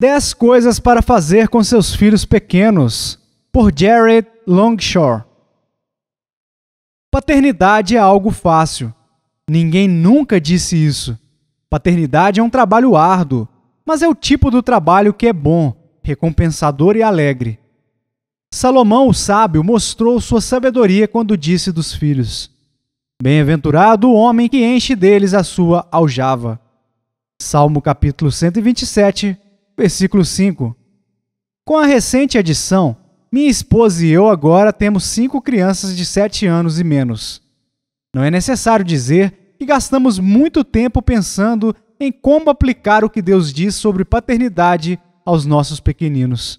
10 coisas para fazer com seus filhos pequenos, por Jared Longshore. Paternidade é algo fácil. Ninguém nunca disse isso. Paternidade é um trabalho árduo, mas é o tipo do trabalho que é bom, recompensador e alegre. Salomão, o sábio, mostrou sua sabedoria quando disse dos filhos: Bem-aventurado o homem que enche deles a sua aljava. Salmo capítulo 127, Versículo 5. Com a recente adição, minha esposa e eu agora temos cinco crianças de sete anos e menos. Não é necessário dizer que gastamos muito tempo pensando em como aplicar o que Deus diz sobre paternidade aos nossos pequeninos.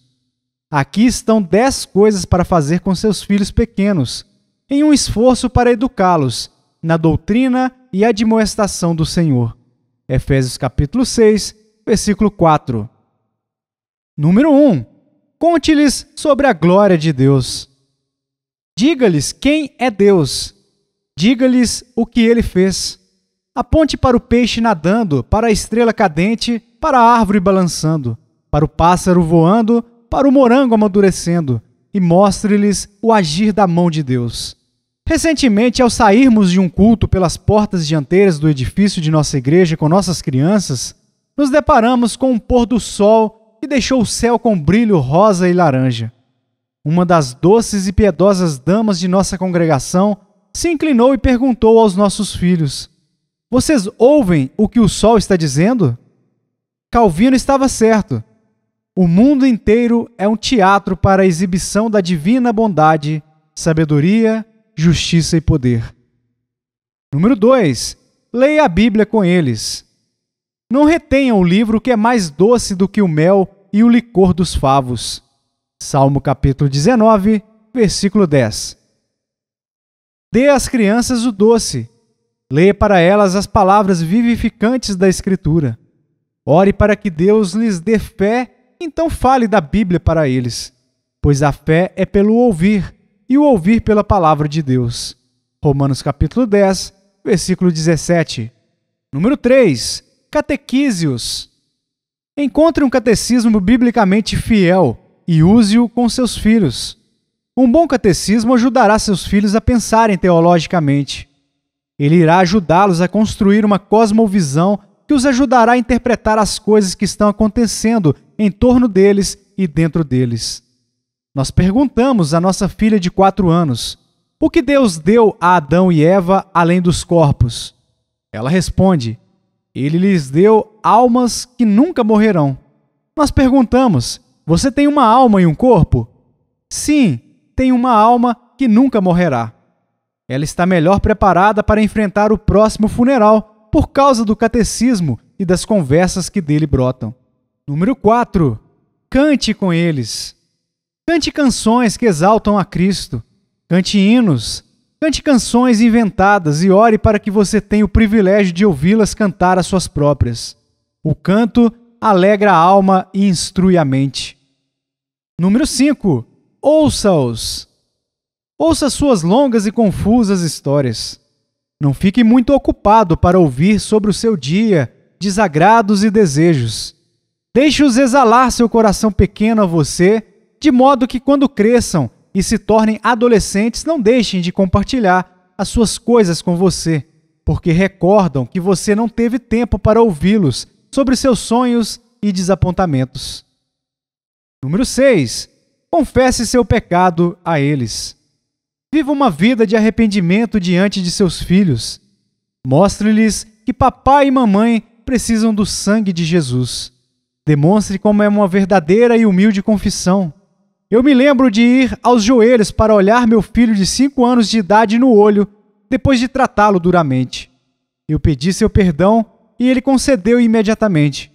Aqui estão dez coisas para fazer com seus filhos pequenos, em um esforço para educá-los na doutrina e admoestação do Senhor. Efésios capítulo 6, versículo 4. Número 1. Um, Conte-lhes sobre a glória de Deus. Diga-lhes quem é Deus. Diga-lhes o que ele fez. Aponte para o peixe nadando, para a estrela cadente, para a árvore balançando, para o pássaro voando, para o morango amadurecendo, e mostre-lhes o agir da mão de Deus. Recentemente, ao sairmos de um culto pelas portas dianteiras do edifício de nossa igreja com nossas crianças, nos deparamos com um pôr do sol que deixou o céu com brilho rosa e laranja. Uma das doces e piedosas damas de nossa congregação se inclinou e perguntou aos nossos filhos: Vocês ouvem o que o sol está dizendo? Calvino estava certo. O mundo inteiro é um teatro para a exibição da divina bondade, sabedoria, justiça e poder. Número 2. Leia a Bíblia com eles. Não retenham o livro que é mais doce do que o mel e o licor dos favos. Salmo capítulo 19, versículo 10. Dê às crianças o doce. Leia para elas as palavras vivificantes da Escritura. Ore para que Deus lhes dê fé, então fale da Bíblia para eles, pois a fé é pelo ouvir e o ouvir pela palavra de Deus. Romanos capítulo 10, versículo 17. Número 3 catequízios. Encontre um catecismo biblicamente fiel e use-o com seus filhos. Um bom catecismo ajudará seus filhos a pensarem teologicamente. Ele irá ajudá-los a construir uma cosmovisão que os ajudará a interpretar as coisas que estão acontecendo em torno deles e dentro deles. Nós perguntamos à nossa filha de quatro anos: o que Deus deu a Adão e Eva além dos corpos? Ela responde: ele lhes deu almas que nunca morrerão. Nós perguntamos: Você tem uma alma e um corpo? Sim, tem uma alma que nunca morrerá. Ela está melhor preparada para enfrentar o próximo funeral por causa do catecismo e das conversas que dele brotam. Número 4. Cante com eles. Cante canções que exaltam a Cristo. Cante hinos, Cante canções inventadas e ore para que você tenha o privilégio de ouvi-las cantar as suas próprias. O canto alegra a alma e instrui a mente. Número 5. Ouça-os. Ouça suas longas e confusas histórias. Não fique muito ocupado para ouvir sobre o seu dia, desagrados e desejos. Deixe-os exalar seu coração pequeno a você, de modo que quando cresçam, e se tornem adolescentes, não deixem de compartilhar as suas coisas com você, porque recordam que você não teve tempo para ouvi-los sobre seus sonhos e desapontamentos. Número 6. Confesse seu pecado a eles. Viva uma vida de arrependimento diante de seus filhos. Mostre-lhes que papai e mamãe precisam do sangue de Jesus. Demonstre como é uma verdadeira e humilde confissão. Eu me lembro de ir aos joelhos para olhar meu filho de cinco anos de idade no olho, depois de tratá-lo duramente. Eu pedi seu perdão e ele concedeu imediatamente.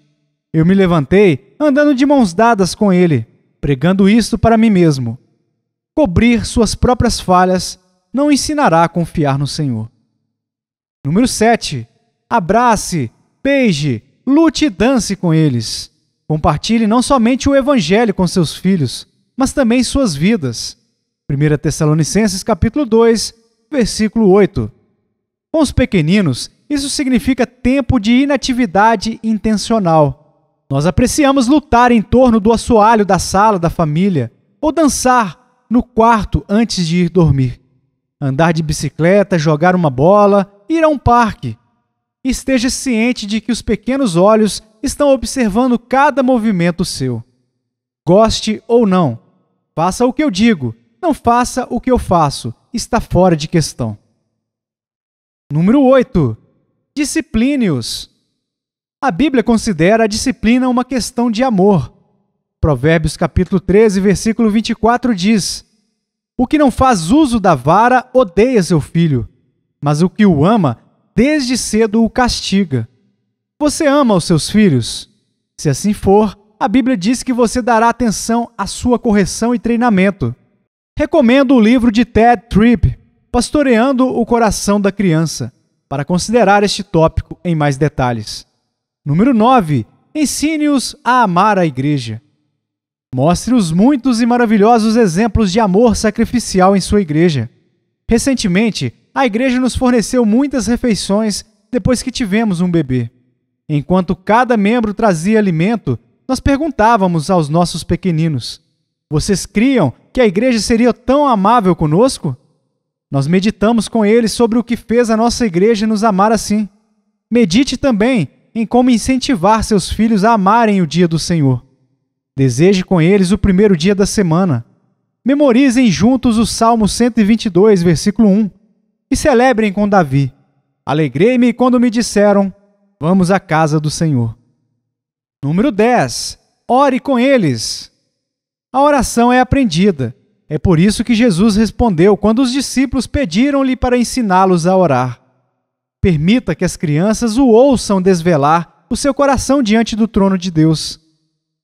Eu me levantei, andando de mãos dadas com ele, pregando isto para mim mesmo. Cobrir suas próprias falhas não ensinará a confiar no Senhor. Número 7. Abrace, beije, lute e dance com eles. Compartilhe não somente o Evangelho com seus filhos, mas também suas vidas. 1 Tessalonicenses capítulo 2, versículo 8. Com os pequeninos, isso significa tempo de inatividade intencional. Nós apreciamos lutar em torno do assoalho da sala da família ou dançar no quarto antes de ir dormir. Andar de bicicleta, jogar uma bola, ir a um parque. Esteja ciente de que os pequenos olhos estão observando cada movimento seu. Goste ou não, Faça o que eu digo, não faça o que eu faço. Está fora de questão. Número 8. Discipline-os. A Bíblia considera a disciplina uma questão de amor. Provérbios capítulo 13, versículo 24 diz: O que não faz uso da vara odeia seu filho, mas o que o ama desde cedo o castiga. Você ama os seus filhos? Se assim for, a Bíblia diz que você dará atenção à sua correção e treinamento. Recomendo o livro de Ted Tripp, Pastoreando o Coração da Criança, para considerar este tópico em mais detalhes. Número 9. Ensine-os a amar a igreja. Mostre os muitos e maravilhosos exemplos de amor sacrificial em sua igreja. Recentemente, a igreja nos forneceu muitas refeições depois que tivemos um bebê. Enquanto cada membro trazia alimento, nós perguntávamos aos nossos pequeninos: Vocês criam que a igreja seria tão amável conosco? Nós meditamos com eles sobre o que fez a nossa igreja nos amar assim. Medite também em como incentivar seus filhos a amarem o dia do Senhor. Deseje com eles o primeiro dia da semana. Memorizem juntos o Salmo 122, versículo 1, e celebrem com Davi. Alegrei-me quando me disseram: Vamos à casa do Senhor. Número 10. Ore com eles. A oração é aprendida. É por isso que Jesus respondeu quando os discípulos pediram-lhe para ensiná-los a orar. Permita que as crianças o ouçam desvelar o seu coração diante do trono de Deus.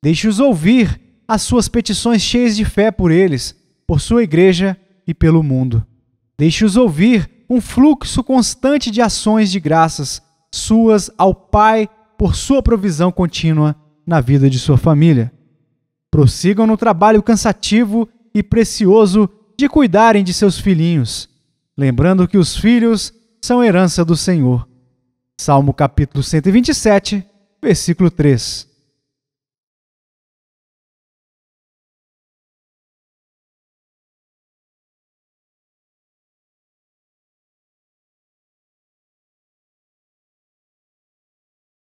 Deixe-os ouvir as suas petições cheias de fé por eles, por sua igreja e pelo mundo. Deixe-os ouvir um fluxo constante de ações de graças suas ao Pai por sua provisão contínua na vida de sua família. Prossigam no trabalho cansativo e precioso de cuidarem de seus filhinhos, lembrando que os filhos são herança do Senhor. Salmo capítulo 127, versículo 3.